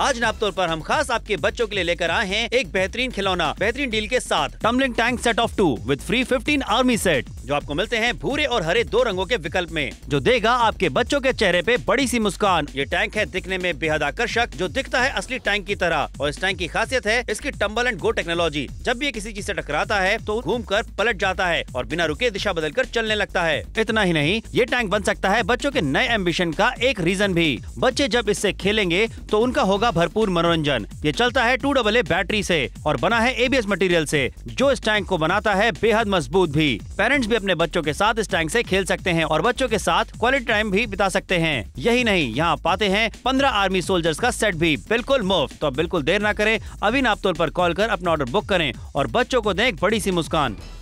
आज नापतौर पर हम खास आपके बच्चों के लिए लेकर आए हैं एक बेहतरीन खिलौना बेहतरीन डील के साथ tumbling tank set of two with free fifteen army set जो आपको मिलते हैं भूरे और हरे दो रंगों के विकल्प में जो देगा आपके बच्चों के चेहरे पे बड़ी सी मुस्कान ये टैंक है दिखने में बेहद आकर्षक जो दिखता है असली टैंक की तरह और इस टैंक की खासियत है इसकी टम्बल एंड गो टेक्नोलॉजी जब भी ये किसी चीज ऐसी टकराता है तो घूम कर पलट जाता है और बिना रुके दिशा बदल कर चलने लगता है इतना ही नहीं ये टैंक बन सकता है बच्चों के नए एम्बिशन का एक रीजन भी बच्चे जब इससे खेलेंगे तो उनका होगा होगा भरपूर मनोरंजन ये चलता है टू डबल ए बैटरी से और बना है एबीएस मटेरियल से जो इस टैंक को बनाता है बेहद मजबूत भी पेरेंट्स भी अपने बच्चों के साथ इस टैंक से खेल सकते हैं और बच्चों के साथ क्वालिटी टाइम भी बिता सकते हैं यही नहीं यहाँ पाते हैं पंद्रह आर्मी सोल्जर्स का सेट भी बिल्कुल मुफ्त तो बिल्कुल देर न करें अभी नापतोल पर कॉल कर अपना ऑर्डर बुक करें और बच्चों को दें एक बड़ी सी मुस्कान